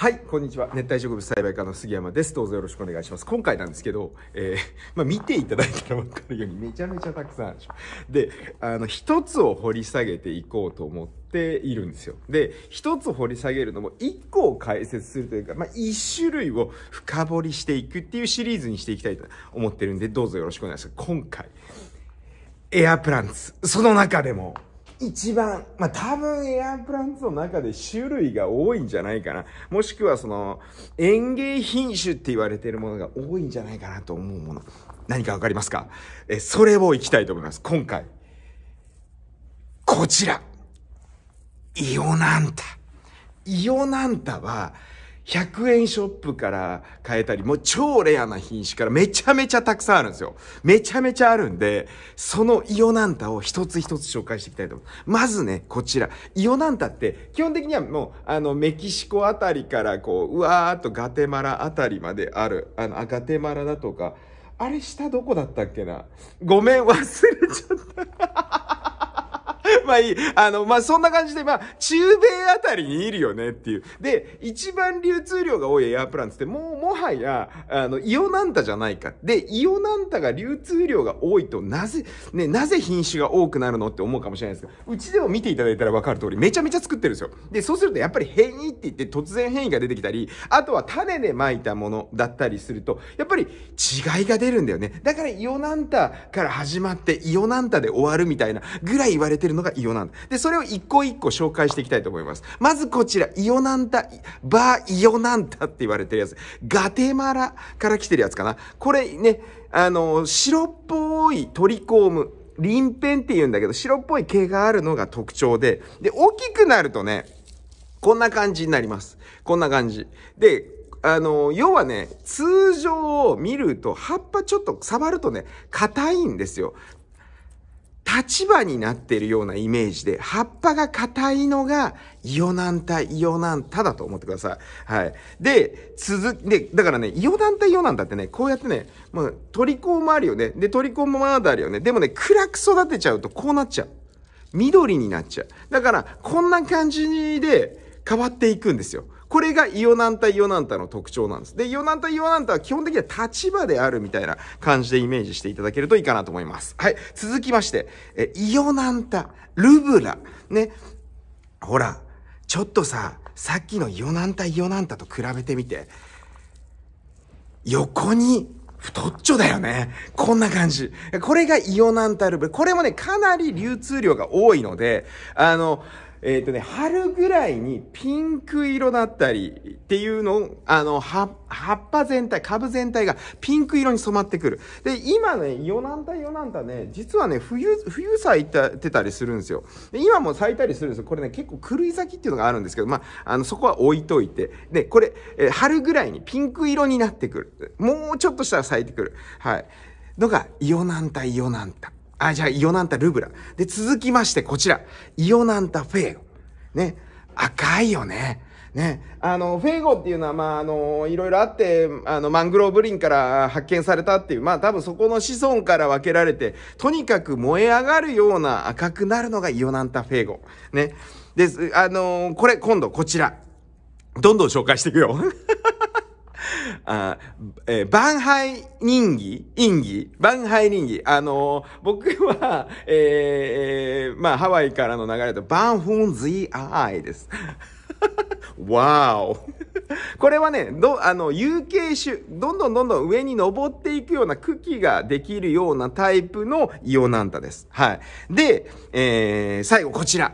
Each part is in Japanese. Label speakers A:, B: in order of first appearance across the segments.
A: はい、こんにちは。熱帯植物栽培家の杉山です。どうぞよろしくお願いします。今回なんですけど、えー、まあ、見ていただいたら分かるようにめちゃめちゃたくさんあるでしょ。で、あの、一つを掘り下げていこうと思っているんですよ。で、一つ掘り下げるのも一個を解説するというか、まあ、一種類を深掘りしていくっていうシリーズにしていきたいと思ってるんで、どうぞよろしくお願いします。今回、エアプランツ、その中でも、一番、まあ、多分エアプランツの中で種類が多いんじゃないかな。もしくはその園芸品種って言われてるものが多いんじゃないかなと思うもの。何かわかりますかえ、それをいきたいと思います。今回。こちら。イオナンタ。イオナンタは、100円ショップから買えたり、もう超レアな品種からめちゃめちゃたくさんあるんですよ。めちゃめちゃあるんで、そのイオナンタを一つ一つ紹介していきたいと思います。まずね、こちら。イオナンタって、基本的にはもう、あの、メキシコあたりから、こう、うわーっとガテマラあたりまである、あの、ガテマラだとか、あれ下どこだったっけなごめん、忘れちゃった。まあいい。あの、まあそんな感じで、まあ中米あたりにいるよねっていう。で、一番流通量が多いエアープランツってもうもはや、あの、イオナンタじゃないか。で、イオナンタが流通量が多いとなぜ、ね、なぜ品種が多くなるのって思うかもしれないですけど、うちでも見ていただいたらわかる通りめちゃめちゃ作ってるんですよ。で、そうするとやっぱり変異って言って突然変異が出てきたり、あとは種で巻いたものだったりすると、やっぱり違いが出るんだよね。だからイオナンタから始まってイオナンタで終わるみたいなぐらい言われてるののがイオナンタ。で、それを一個一個紹介していきたいと思います。まずこちら、イオナンタ、バーイオナンタって言われてるやつ。ガテマラから来てるやつかな。これね、あの、白っぽいトリコーム。ペンって言うんだけど、白っぽい毛があるのが特徴で、で、大きくなるとね、こんな感じになります。こんな感じ。で、あの、要はね、通常を見ると、葉っぱちょっと触るとね、硬いんですよ。立場になっているようなイメージで、葉っぱが硬いのがイオナンタ、イオナンタだと思ってください。はい。で、続き、で、だからね、イオナンタ、イオナンタってね、こうやってね、もう、トリコーもあるよね。で、トリコーもまだあるよね。でもね、暗く育てちゃうとこうなっちゃう。緑になっちゃう。だから、こんな感じで変わっていくんですよ。これがイオナンタイオナンタの特徴なんです。で、イオナンタイオナンタは基本的には立場であるみたいな感じでイメージしていただけるといいかなと思います。はい。続きまして、え、イオナンタ、ルブラ、ね。ほら、ちょっとさ、さっきのイオナンタイオナンタと比べてみて、横に太っちょだよね。こんな感じ。これがイオナンタルブラ。これもね、かなり流通量が多いので、あの、えっ、ー、とね、春ぐらいにピンク色だったりっていうの、あの、葉、葉っぱ全体、株全体がピンク色に染まってくる。で、今ね、ヨナンタヨナンタね、実はね、冬、冬咲いてたりするんですよ。で、今も咲いたりするんですよ。これね、結構狂い咲きっていうのがあるんですけど、まあ、あの、そこは置いといて。で、これ、え春ぐらいにピンク色になってくる。もうちょっとしたら咲いてくる。はい。のが、ヨナンタイオナンタ。あ、じゃあ、イオナンタルブラ。で、続きまして、こちら。イオナンタフェーゴ。ね。赤いよね。ね。あの、フェーゴっていうのは、まあ、あの、いろいろあって、あの、マングローブ林から発見されたっていう、まあ、多分そこの子孫から分けられて、とにかく燃え上がるような赤くなるのがイオナンタフェーゴ。ね。です。あの、これ、今度、こちら。どんどん紹介していくよ。あえー、バンハイ人気演技バンハイ人気あのー、僕は、えー、まあ、ハワイからの流れと、バンフンズイアイです。わ おこれはね、ど、あの、有形種、どんどんどんどん上に登っていくような茎ができるようなタイプのイオナンタです。はい。で、えー、最後こちら。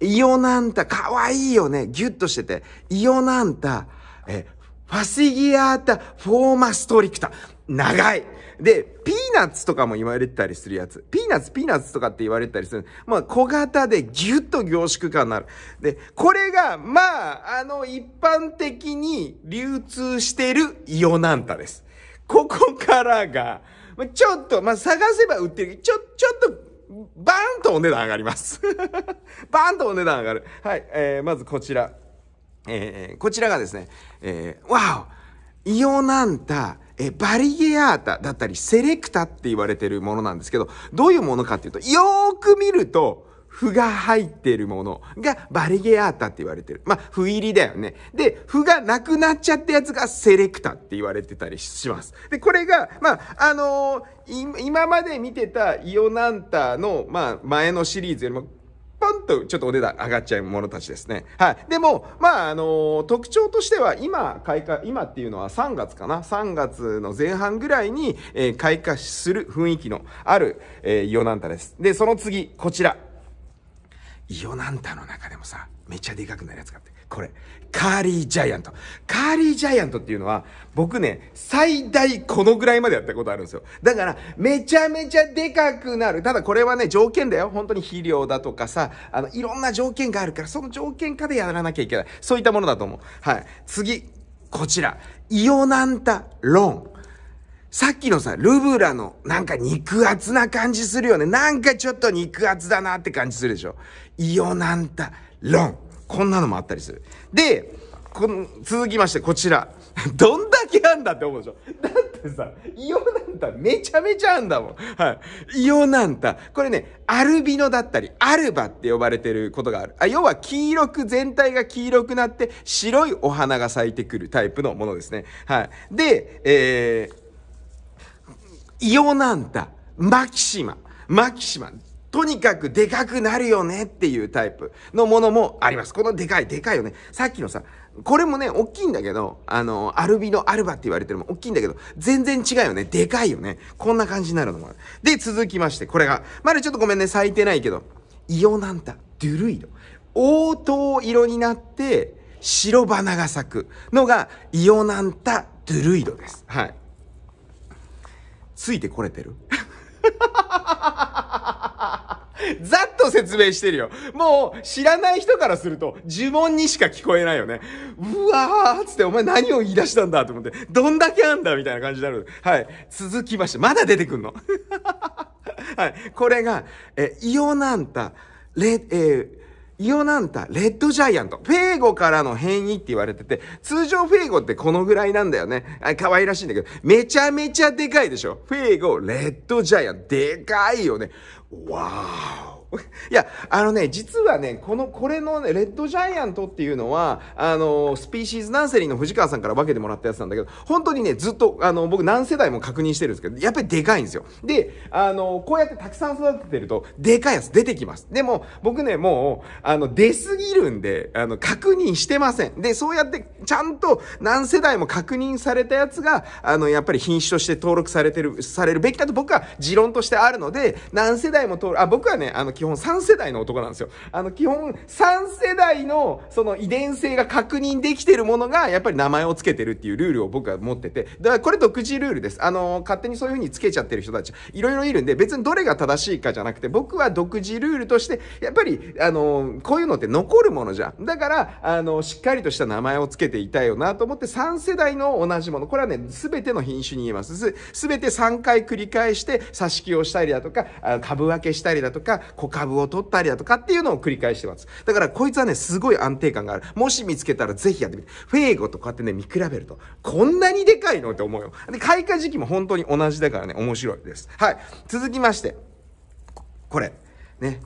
A: イオナンタ、かわいいよね。ギュッとしてて。イオナンタ、え、ファシギアータ・フォーマストリクタ。長い。で、ピーナッツとかも言われてたりするやつ。ピーナッツ、ピーナッツとかって言われてたりする。まあ、小型でギュッと凝縮感になる。で、これが、まあ、あの、一般的に流通してるイオナンタです。ここからが、ちょっと、まあ、探せば売ってるちょ、ちょっと、バーンとお値段上がります。バーンとお値段上がる。はい、えー、まずこちら。えー、こちらがですね、えー、わおイオナンタ、えー、バリゲアータだったり、セレクタって言われてるものなんですけど、どういうものかっていうと、よーく見ると、符が入っているものがバリゲアータって言われてる。まあ、符入りだよね。で、符がなくなっちゃったやつがセレクタって言われてたりします。で、これが、まあ、あのー、今まで見てたイオナンタの、まあ、前のシリーズよりも、パンとちょっとお値段上がっちゃうものたちですね。はい。でも、まあ、あのー、特徴としては、今、開花、今っていうのは3月かな ?3 月の前半ぐらいに、えー、開花する雰囲気のある、えー、イオナンタです。で、その次、こちら。イオナンタの中でもさ、めっちゃでかくなるやつがあって。これ、カーリージャイアント。カーリージャイアントっていうのは、僕ね、最大このぐらいまでやったことあるんですよ。だから、めちゃめちゃでかくなる。ただこれはね、条件だよ。本当に肥料だとかさ、あの、いろんな条件があるから、その条件下でやらなきゃいけない。そういったものだと思う。はい。次、こちら。イオナンタロン。さっきのさ、ルブラのなんか肉厚な感じするよね。なんかちょっと肉厚だなって感じするでしょ。イオナンタロン。こんなのもあったりする。で、この続きましてこちら。どんだけあんだって思うでしょ。だってさ、イオナンタめちゃめちゃあんだもん。はい。イオナンタ。これね、アルビノだったり、アルバって呼ばれてることがある。あ要は黄色く、全体が黄色くなって白いお花が咲いてくるタイプのものですね。はい。で、えー、イオナンタ、マキシマ。マキシマ。とにかくでかくなるよねっていうタイプのものもあります。このでかい、でかいよね。さっきのさ、これもね、大きいんだけど、あの、アルビノアルバって言われてるも大きいんだけど、全然違うよね。でかいよね。こんな感じになるのもある。で、続きまして、これが、まだちょっとごめんね、咲いてないけど、イオナンタ、ドゥルイド。黄答色になって、白花が咲くのが、イオナンタ、ドゥルイドです。はい。ついてこれてる ざっと説明してるよ。もう、知らない人からすると、呪文にしか聞こえないよね。うわーつって、お前何を言い出したんだと思って、どんだけあんだみたいな感じになる。はい。続きまして、まだ出てくんの。はい。これが、え、イオナンタ、レ、えーイオナンタ、レッドジャイアント、フェーゴからの変異って言われてて、通常フェーゴってこのぐらいなんだよね。あ可愛らしいんだけど、めちゃめちゃでかいでしょ。フェーゴ、レッドジャイアント、でかいよね。わーいや、あのね、実はね、この、これのね、レッドジャイアントっていうのは、あの、スピーシーズナンセリーの藤川さんから分けてもらったやつなんだけど、本当にね、ずっと、あの、僕何世代も確認してるんですけど、やっぱりでかいんですよ。で、あの、こうやってたくさん育ててると、でかいやつ出てきます。でも、僕ね、もう、あの、出すぎるんで、あの、確認してません。で、そうやって、ちゃんと何世代も確認されたやつが、あの、やっぱり品種として登録されてる、されるべきだと僕は持論としてあるので、何世代も登録、あ、僕はね、あの、基本3世代の男なんですよ。あの、基本3世代のその遺伝性が確認できてるものが、やっぱり名前を付けてるっていうルールを僕は持ってて、だからこれ独自ルールです。あの、勝手にそういう風につけちゃってる人たち、いろいろいるんで、別にどれが正しいかじゃなくて、僕は独自ルールとして、やっぱり、あの、こういうのって残るものじゃん。だから、あの、しっかりとした名前を付けていたよなと思って、3世代の同じもの、これはね、全ての品種に言えます。す、べて3回繰り返して、挿し木をしたりだとか、株分けしたりだとか、小株を取ったりだとかっていうのを繰り返してます。だからこいつはね、すごい安定感がある。もし見つけたらぜひやってみて。フェーゴとかってね、見比べると、こんなにでかいのって思うよ。で、開花時期も本当に同じだからね、面白いです。はい。続きまして、これ。ね。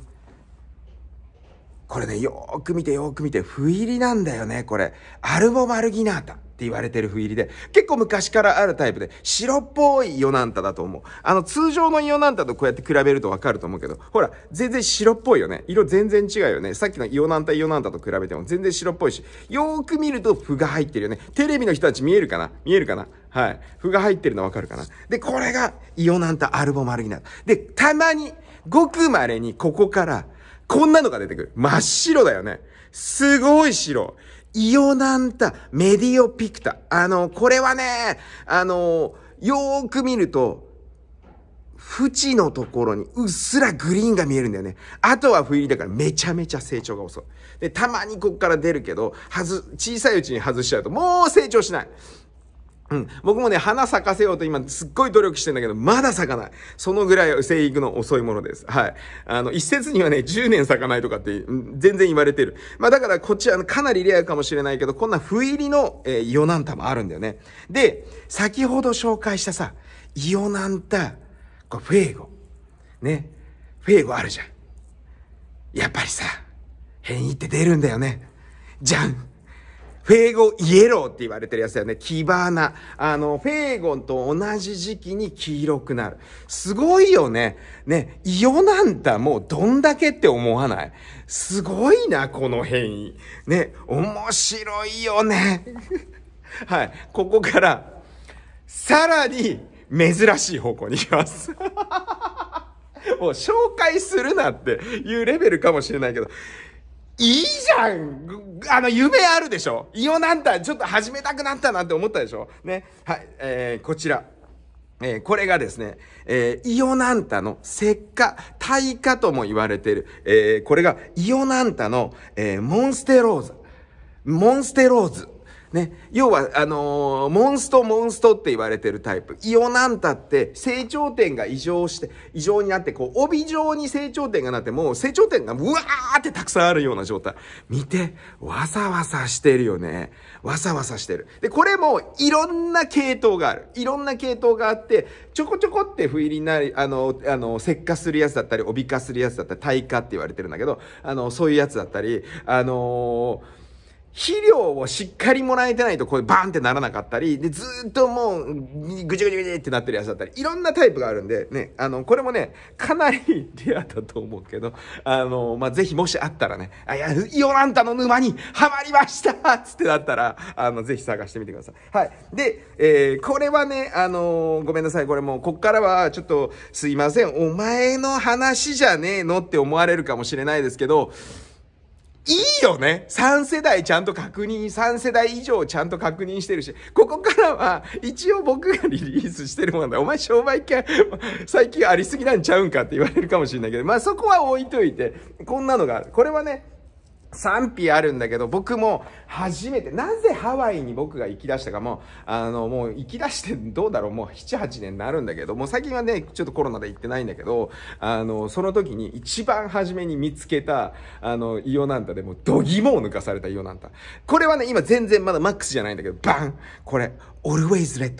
A: これね、よーく見てよーく見て、不入りなんだよね、これ。アルボマルギナータって言われてる不入りで、結構昔からあるタイプで、白っぽいヨナンタだと思う。あの、通常のイオナンタとこうやって比べるとわかると思うけど、ほら、全然白っぽいよね。色全然違うよね。さっきのイオナンタイオナンタと比べても全然白っぽいし、よーく見ると符が入ってるよね。テレビの人たち見えるかな見えるかなはい。符が入ってるのわかるかなで、これがイオナンタアルボマルギナータ。で、たまに、ごく稀にここから、こんなのが出てくる。真っ白だよね。すごい白。イオナンタ、メディオピクタ。あの、これはね、あの、よーく見ると、縁のところにうっすらグリーンが見えるんだよね。あとは冬だからめちゃめちゃ成長が遅い。で、たまにこっから出るけど、はず、小さいうちに外しちゃうともう成長しない。うん、僕もね、花咲かせようと今すっごい努力してんだけど、まだ咲かない。そのぐらい生育の遅いものです。はい。あの、一説にはね、10年咲かないとかって、全然言われてる。まあだからこっちはかなりレアかもしれないけど、こんな不入りの、えー、イオナンタもあるんだよね。で、先ほど紹介したさ、イオナンタ、これフェーゴ。ね。フェーゴあるじゃん。やっぱりさ、変異って出るんだよね。じゃんフェーゴイエローって言われてるやつだよね。キバーナ。あの、フェーゴンと同じ時期に黄色くなる。すごいよね。ね、イオなんタもうどんだけって思わない。すごいな、この変異。ね、面白いよね。はい。ここから、さらに珍しい方向に行きます。もう紹介するなっていうレベルかもしれないけど、いいじゃんあの、夢あるでしょイオなんだ、ちょっと始めたくなったなって思ったでしょね。はい、えー、こちら。えー、これがですね、えー、イオナンタの石化、大化とも言われている、えー、これがイオナンタの、えモンステローズ、モンステローズね、要は、あのー、モンスト、モンストって言われてるタイプ。イオナンタって成長点が異常して、異常になって、こう、帯状に成長点がなって、もう成長点がうわーってたくさんあるような状態。見て、わさわさしてるよね。わさわさしてる。で、これもいろんな系統がある。いろんな系統があって、ちょこちょこって不入りになり、あの、あの、石化するやつだったり、帯化するやつだったり、体化って言われてるんだけど、あの、そういうやつだったり、あのー肥料をしっかりもらえてないとこれバーンってならなかったり、で、ずっともう、ぐちぐちぐちってなってるやつだったり、いろんなタイプがあるんで、ね、あの、これもね、かなりレアだと思うけど、あの、まあ、ぜひもしあったらね、あ、いや、イオランタの沼にはまりましたつってなったら、あの、ぜひ探してみてください。はい。で、えー、これはね、あの、ごめんなさい、これもう、こっからは、ちょっと、すいません、お前の話じゃねえのって思われるかもしれないですけど、いいよね。3世代ちゃんと確認、3世代以上ちゃんと確認してるし、ここからは一応僕がリリースしてるもんだ。お前商売権最近ありすぎなんちゃうんかって言われるかもしれないけど、まあそこは置いといて、こんなのがある。これはね、賛否あるんだけど、僕も初めて、なぜハワイに僕が行き出したかも、あの、もう行き出してどうだろう、もう7、8年になるんだけど、もう最近はね、ちょっとコロナで行ってないんだけど、あの、その時に一番初めに見つけた、あの、イオナンタでも、どぎもを抜かされたイオナンタ。これはね、今全然まだマックスじゃないんだけど、バンこれ、always red。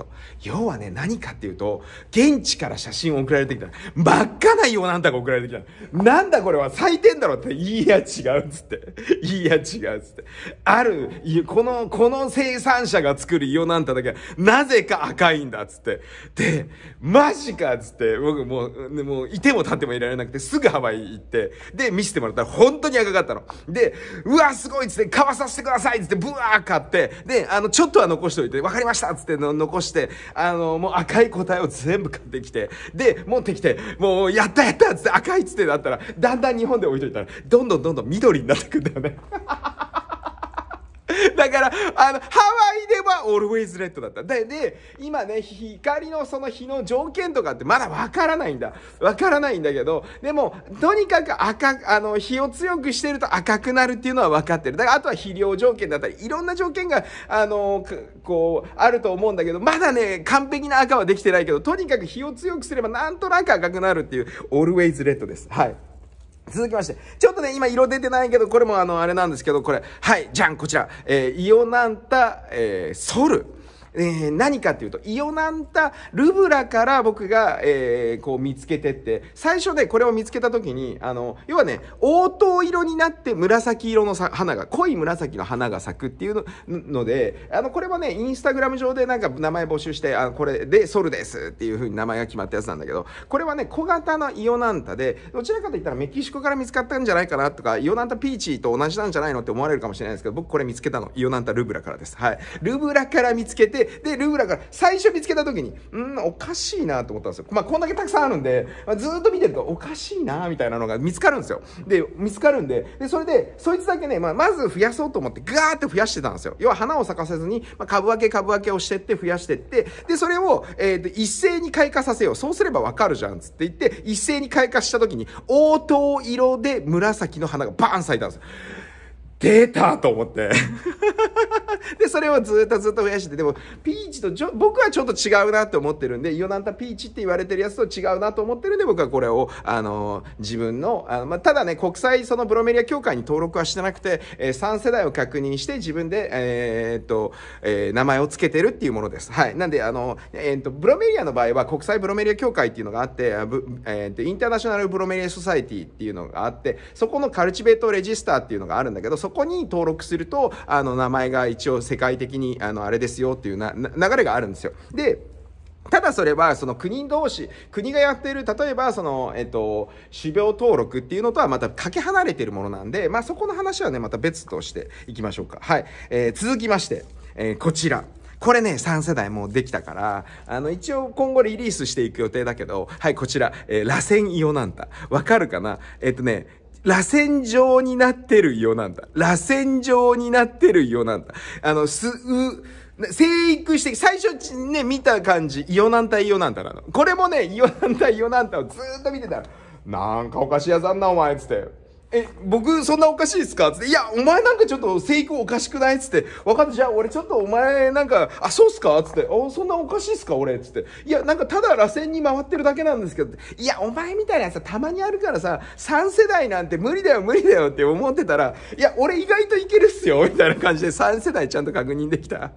A: 要はね、何かっていうと、現地から写真を送られてきた。真っ赤なようなんだが送られてきた。なんだこれは最低だろって。いいや違うっつって。いいや違うっつって。ある、この、この生産者が作るイオナンタだけ、なぜか赤いんだっつって。で、マジかっつって、僕もう、もう、いても立ってもいられなくて、すぐハワイ行って、で、見せてもらったら本当に赤かったの。で、うわ、すごいっつって、買わさせてくださいっつって、ブワー買って、で、あの、ちょっとは残しておいて、わかりましたつっての残して、あの、もう赤い答えを全部買ってきて、で、持ってきて、もう、やったやったっつって赤いっつってなったら、だんだん日本で置いといたら、どんどんどんどん緑になってくんだよね。だから、あの、ハワイでは always red だった。で、で、今ね、光のその日の条件とかってまだわからないんだ。わからないんだけど、でも、とにかく赤、あの、日を強くしてると赤くなるっていうのは分かってる。だから、あとは肥料条件だったり、いろんな条件が、あの、こう、あると思うんだけど、まだね、完璧な赤はできてないけど、とにかく日を強くすればなんとなく赤くなるっていう、always red です。はい。続きまして、ちょっとね、今色出てないけど、これもあの、あれなんですけど、これ、はい、じゃん、こちら、えー、イオナンタ、えー、ソル。えー、何かっていうと、イオナンタ、ルブラから僕が、えー、こう見つけてって、最初ね、これを見つけた時に、あの、要はね、応答色になって紫色の花が、濃い紫の花が咲くっていうので、あの、これもね、インスタグラム上でなんか名前募集して、あこれでソルですっていう風に名前が決まったやつなんだけど、これはね、小型のイオナンタで、どちらかといったらメキシコから見つかったんじゃないかなとか、イオナンタピーチと同じなんじゃないのって思われるかもしれないですけど、僕これ見つけたの、イオナンタルブラからです。はい。ルブラから見つけて、で、ルーラから最初見つけた時に、うんおかしいなと思ったんですよ。まあ、こんだけたくさんあるんで、まあ、ずっと見てるとおかしいなみたいなのが見つかるんですよ。で、見つかるんで、で、それで、そいつだけね、まあ、まず増やそうと思ってガーって増やしてたんですよ。要は花を咲かせずに、まあ、株分け株分けをしてって増やしてって、で、それを、えっ、ー、と、一斉に開花させよう。そうすればわかるじゃんつって言って、一斉に開花した時に、応答色で紫の花がバーン咲いたんですよ。出たと思って で、それをずっとずっと増やして、でも、ピーチとちょ、僕はちょっと違うなって思ってるんで、イオナンタピーチって言われてるやつと違うなと思ってるんで、僕はこれを、あの、自分の、あのまあ、ただね、国際そのブロメリア協会に登録はしてなくて、えー、3世代を確認して自分で、えー、っと、えー、名前を付けてるっていうものです。はい。なんで、あの、えー、っと、ブロメリアの場合は国際ブロメリア協会っていうのがあって、えっと、インターナショナルブロメリアソサイティっていうのがあって、そこのカルチベートレジスターっていうのがあるんだけど、そこに登録すると、あの、名前が一応世界的に、あの、あれですよっていうな、流れがあるんですよ。で、ただそれはその国同士、国がやっている、例えばその、えっと、種苗登録っていうのとはまたかけ離れているものなんで、まあそこの話はね、また別としていきましょうか。はい。えー、続きまして、えー、こちら。これね、3世代もうできたから、あの、一応今後リリースしていく予定だけど、はい、こちら、えー、螺旋イオナンタ。わかるかなえっ、とね、螺旋状になってるよなんだ。螺旋状になってるよなんだ。あの、す、う、生育して、最初ね、見た感じ、イオナンタイオナンタなの。これもね、イオナンタイオナンタをずっと見てたら、なんかお菓子屋さんなお前、つって。え、僕そんなおかしいっすかつって、いや、お前なんかちょっと生育おかしくないつって、わかった、じゃあ俺ちょっとお前なんか、あ、そうっすかつって、お、そんなおかしいっすか俺つって、いや、なんかただ螺旋に回ってるだけなんですけど、いや、お前みたいなやつたまにあるからさ、3世代なんて無理だよ無理だよって思ってたら、いや、俺意外といけるっすよみたいな感じで3世代ちゃんと確認できた。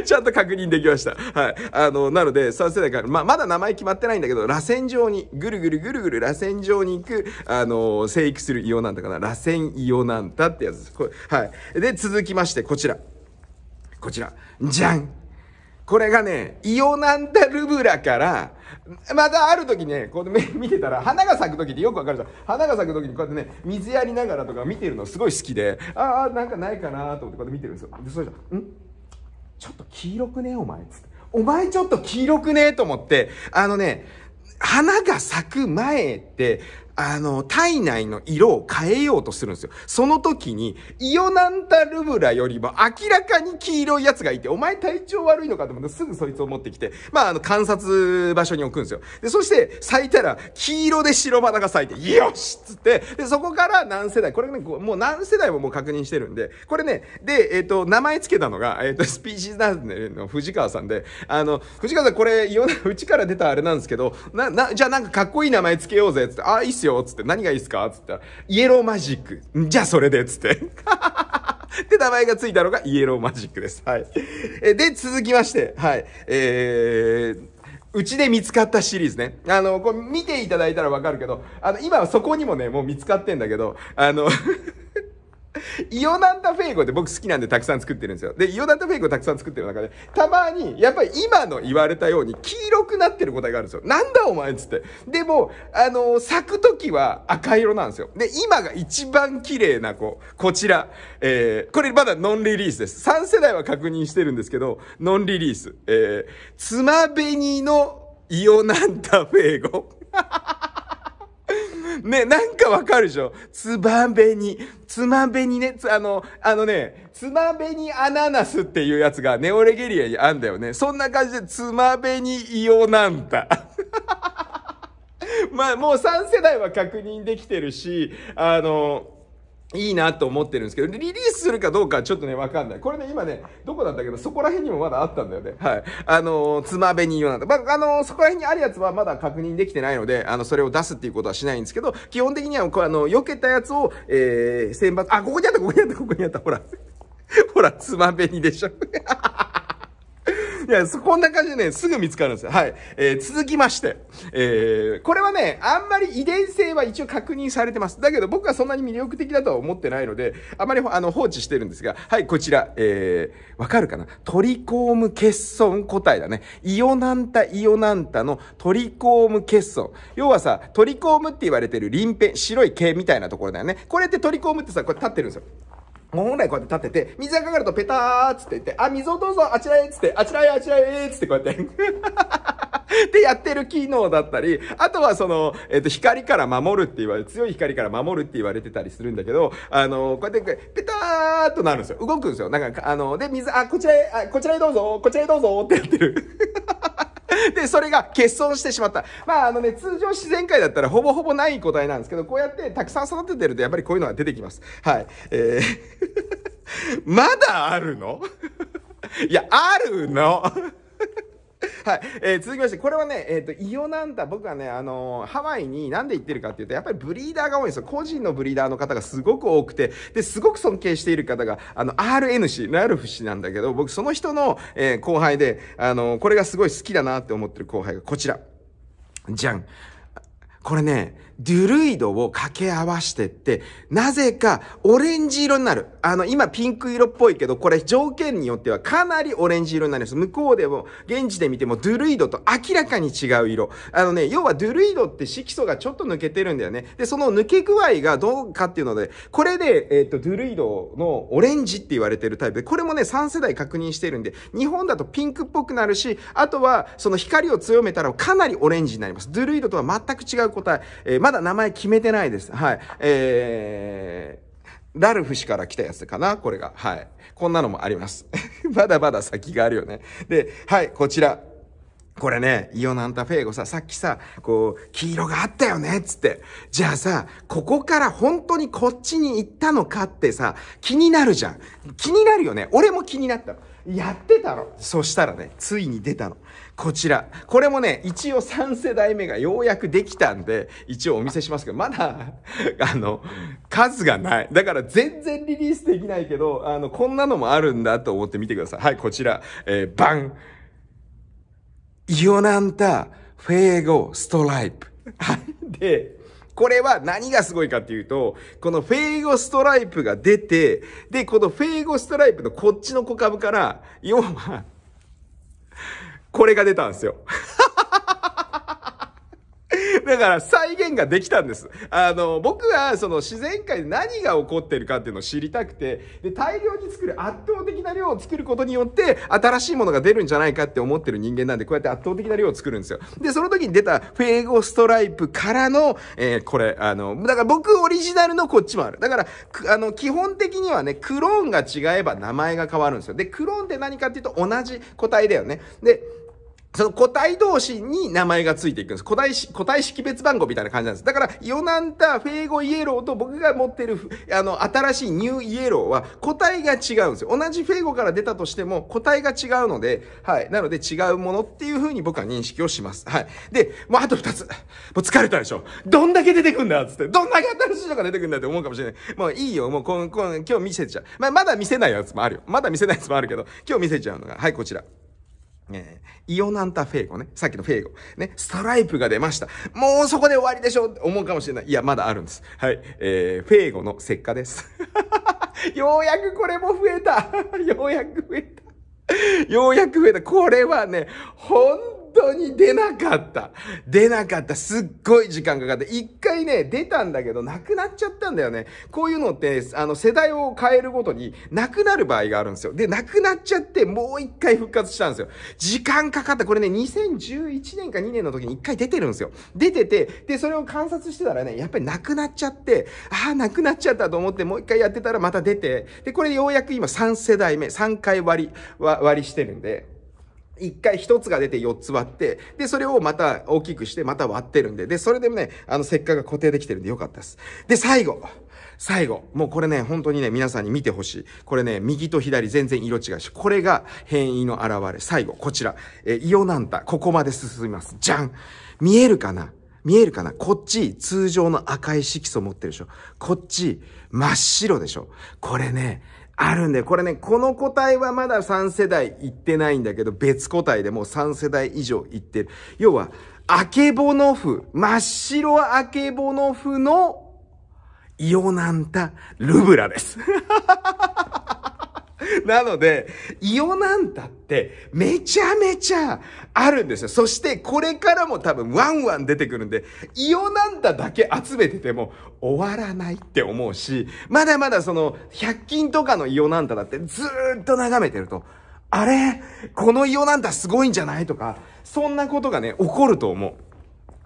A: ちゃんと確認できました。はい。あの、なので、3世代から、まあ、まだ名前決まってないんだけど、螺旋状に、ぐるぐるぐるぐる螺旋状に行く、あの、生育するイオナンタかな。螺旋イオナンタってやつです。はい。で、続きまして、こちら。こちら。じゃんこれがね、イオナンタルブラから、またある時ね、こう見てたら、花が咲く時ってよくわかるじゃん。花が咲く時にこうやってね、水やりながらとか見てるのすごい好きで、ああ、なんかないかなと思ってこうやって見てるんですよ。で、それじゃ、んちょっと黄色くねお前。つって。お前ちょっと黄色くねえと思って、あのね、花が咲く前って、あの、体内の色を変えようとするんですよ。その時に、イオナンタルブラよりも明らかに黄色いやつがいて、お前体調悪いのかと思ってすぐそいつを持ってきて、まあ、あの、観察場所に置くんですよ。で、そして、咲いたら、黄色で白花が咲いて、よしっつって、で、そこから何世代、これね、もう何世代ももう確認してるんで、これね、で、えっ、ー、と、名前付けたのが、えっ、ー、と、スピーチダーネの藤川さんで、あの、藤川さんこれ、イオナ、うちから出たあれなんですけど、な、な、じゃあなんかかっこいい名前付けようぜ、つって、あ、いいっすすよ、つって、何がいいっすかつったら、イエローマジック。じゃあそれで、つって。で、名前がついたのがイエローマジックです。はい。で、続きまして、はい。えー、うちで見つかったシリーズね。あの、これ見ていただいたらわかるけど、あの、今はそこにもね、もう見つかってんだけど、あの イオナンタフェイゴって僕好きなんでたくさん作ってるんですよ。で、イオナンタフェイゴたくさん作ってる中で、たまに、やっぱり今の言われたように黄色くなってる答えがあるんですよ。なんだお前っつって。でも、あのー、咲く時は赤色なんですよ。で、今が一番綺麗な子、こちら。えー、これまだノンリリースです。3世代は確認してるんですけど、ノンリリース。えー、つまべにのイオナンタフェイゴ。ね、なんかわかるでしょつばべに、つまべにね、あの、あのね、つまべにアナナスっていうやつがネオレゲリアにあんだよね。そんな感じで、つまべにイオナンタ。まあ、もう3世代は確認できてるし、あの、いいなと思ってるんですけど、リリースするかどうかちょっとね、わかんない。これね、今ね、どこなんだけど、そこら辺にもまだあったんだよね。はい。あのー、つまべに用なんだ。まあ、あのー、そこら辺にあるやつはまだ確認できてないので、あの、それを出すっていうことはしないんですけど、基本的には、こう、あの、避けたやつを、えー、選抜、あ、ここにあった、ここにあった、ここにあった、ほら。ほら、つまべにでしょ。いや、こんな感じでね、すぐ見つかるんですよ。はい。えー、続きまして。えー、これはね、あんまり遺伝性は一応確認されてます。だけど僕はそんなに魅力的だとは思ってないので、あまりあの放置してるんですが、はい、こちら、えー、わかるかなトリコーム欠損個体だね。イオナンタ、イオナンタのトリコーム欠損。要はさ、トリコームって言われてる鱗片、白い毛みたいなところだよね。これってトリコームってさ、これ立ってるんですよ。本来こうやって立ってて、水がかかるとペターつって言って、あ、水をどうぞ、あちらへっつって、あちらへあちらへっつってこうやって。でやってる機能だったり、あとはその、えっ、ー、と、光から守るって言われ、強い光から守るって言われてたりするんだけど、あのー、こうやって、ペターっとなるんですよ。動くんですよ。なんか、あのー、で、水、あ、こちらへ、あ、こちらへどうぞ、こちらへどうぞってやってる。で、それが欠損してしまった。まあ、あのね、通常自然界だったらほぼほぼない個体なんですけど、こうやってたくさん育ててるとやっぱりこういうのは出てきます。はい。えー まだあるの いや、あるの はい。えー、続きまして、これはね、えっ、ー、と、イオナンタ、僕はね、あのー、ハワイになんで行ってるかっていうと、やっぱりブリーダーが多いんですよ。個人のブリーダーの方がすごく多くて、で、すごく尊敬している方が、あの、RN 氏、ラルフ氏なんだけど、僕その人の、え後輩で、あのこれがすごい好きだなって思ってる後輩がこちら。じゃん。これね、デュルイドを掛け合わしてって、なぜかオレンジ色になる。あの、今ピンク色っぽいけど、これ条件によってはかなりオレンジ色になります。向こうでも、現地で見てもデュルイドと明らかに違う色。あのね、要はデュルイドって色素がちょっと抜けてるんだよね。で、その抜け具合がどうかっていうので、これで、えっ、と、デュルイドのオレンジって言われてるタイプで、これもね、3世代確認してるんで、日本だとピンクっぽくなるし、あとは、その光を強めたらかなりオレンジになります。ドゥルイドとは全く違う答え、えー、まだ名前決めてないです。はい。えー、ラルフ氏から来たやつかなこれが。はい。こんなのもあります。まだまだ先があるよね。で、はい、こちら。これね、イオナンタフェーゴさ、さっきさ、こう、黄色があったよねっつって。じゃあさ、ここから本当にこっちに行ったのかってさ、気になるじゃん。気になるよね。俺も気になったやってたの。そしたらね、ついに出たの。こちら。これもね、一応3世代目がようやくできたんで、一応お見せしますけど、まだ、あの、数がない。だから全然リリースできないけど、あの、こんなのもあるんだと思ってみてください。はい、こちら。えー、バン。イオナンタ、フェーゴ、ストライプ。はい。で、これは何がすごいかっていうと、このフェーゴストライプが出て、で、このフェーゴストライプのこっちの小株から、要は、これが出たんですよ。だから再現ができたんです。あの、僕はその自然界で何が起こってるかっていうのを知りたくて、で、大量に作る圧倒的な量を作ることによって、新しいものが出るんじゃないかって思ってる人間なんで、こうやって圧倒的な量を作るんですよ。で、その時に出たフェーゴストライプからの、えー、これ、あの、だから僕オリジナルのこっちもある。だから、あの、基本的にはね、クローンが違えば名前が変わるんですよ。で、クローンって何かっていうと同じ個体だよね。で、その個体同士に名前がついていくんです。個体、個体識別番号みたいな感じなんです。だから、ヨナンタ、フェーゴイエローと僕が持ってる、あの、新しいニューイエローは個体が違うんですよ。同じフェーゴから出たとしても個体が違うので、はい。なので違うものっていう風に僕は認識をします。はい。で、もうあと二つ。もう疲れたでしょ。どんだけ出てくんだつって。どんだけ新しいのが出てくんだって思うかもしれない。もういいよ。もうこんこん今日見せちゃう。まあ、まだ見せないやつもあるよ。まだ見せないやつもあるけど、今日見せちゃうのが。はい、こちら。えー、イオナンタ・フェーゴね。さっきのフェーゴ。ね。ストライプが出ました。もうそこで終わりでしょって思うかもしれない。いや、まだあるんです。はい。えー、フェーゴの石化です。ようやくこれも増えた。ようやく増えた。ようやく増えた。これはね、本当に出なかった。出なかった。すっごい時間かかった。一回ね、出たんだけど、なくなっちゃったんだよね。こういうのって、あの、世代を変えるごとに、なくなる場合があるんですよ。で、なくなっちゃって、もう一回復活したんですよ。時間かかった。これね、2011年か2年の時に一回出てるんですよ。出てて、で、それを観察してたらね、やっぱりなくなっちゃって、ああ、なくなっちゃったと思って、もう一回やってたらまた出て、で、これようやく今3世代目、3回割り、割りしてるんで、一回一つが出て四つ割って、で、それをまた大きくして、また割ってるんで、で、それでもね、あの、石かが固定できてるんでよかったです。で、最後。最後。もうこれね、本当にね、皆さんに見てほしい。これね、右と左全然色違いし、これが変異の現れ。最後、こちら。えイオナンタ。ここまで進みます。じゃん見えるかな見えるかなこっち、通常の赤い色素持ってるでしょこっち、真っ白でしょこれね、あるんで、これね、この個体はまだ3世代行ってないんだけど、別個体でもう3世代以上行ってる。要は、あけぼのふ真っ白あけぼのふのイオナンタルブラです。なので、イオナンタってめちゃめちゃあるんですよ。そしてこれからも多分ワンワン出てくるんで、イオナンタだけ集めてても終わらないって思うし、まだまだその100均とかのイオナンタだってずっと眺めてると、あれこのイオナンタすごいんじゃないとか、そんなことがね、起こると思う。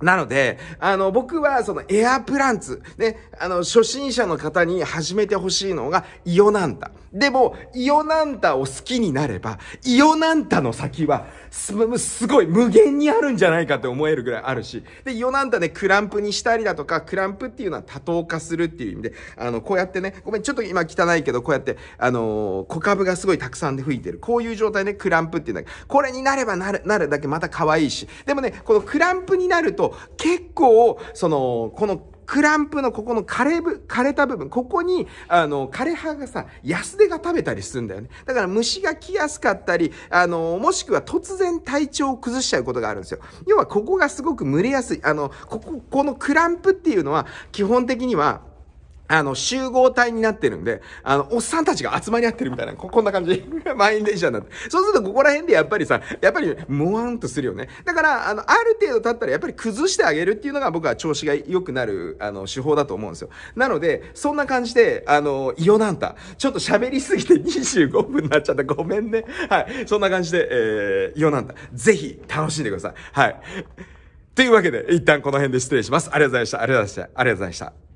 A: なので、あの、僕はそのエアプランツ、ね、あの、初心者の方に始めてほしいのがイオナンタ。でも、イオナンタを好きになれば、イオナンタの先は、す、すごい無限にあるんじゃないかって思えるぐらいあるし、で、ヨナンタでクランプにしたりだとか、クランプっていうのは多頭化するっていう意味で、あの、こうやってね、ごめん、ちょっと今汚いけど、こうやって、あのー、小株がすごいたくさんで吹いてる。こういう状態でクランプっていうんだけど、これになればなる、なるだけまた可愛いし、でもね、このクランプになると、結構、その、この、クランプのここの枯れぶ、枯れた部分、ここに、あの、枯れ葉がさ、安手が食べたりするんだよね。だから虫が来やすかったり、あの、もしくは突然体調を崩しちゃうことがあるんですよ。要はここがすごく蒸れやすい。あの、ここ、このクランプっていうのは、基本的には、あの、集合体になってるんで、あの、おっさんたちが集まり合ってるみたいな、こ、こんな感じ。満員電車になって。そうすると、ここら辺でやっぱりさ、やっぱり、もわんとするよね。だから、あの、ある程度経ったら、やっぱり崩してあげるっていうのが、僕は調子が良くなる、あの、手法だと思うんですよ。なので、そんな感じで、あの、イオナンタ、ちょっと喋りすぎて25分になっちゃった。ごめんね。はい。そんな感じで、えー、イオナンタ、ぜひ、楽しんでください。はい。というわけで、一旦この辺で失礼します。ありがとうございました。ありがとうございました。ありがとうございました。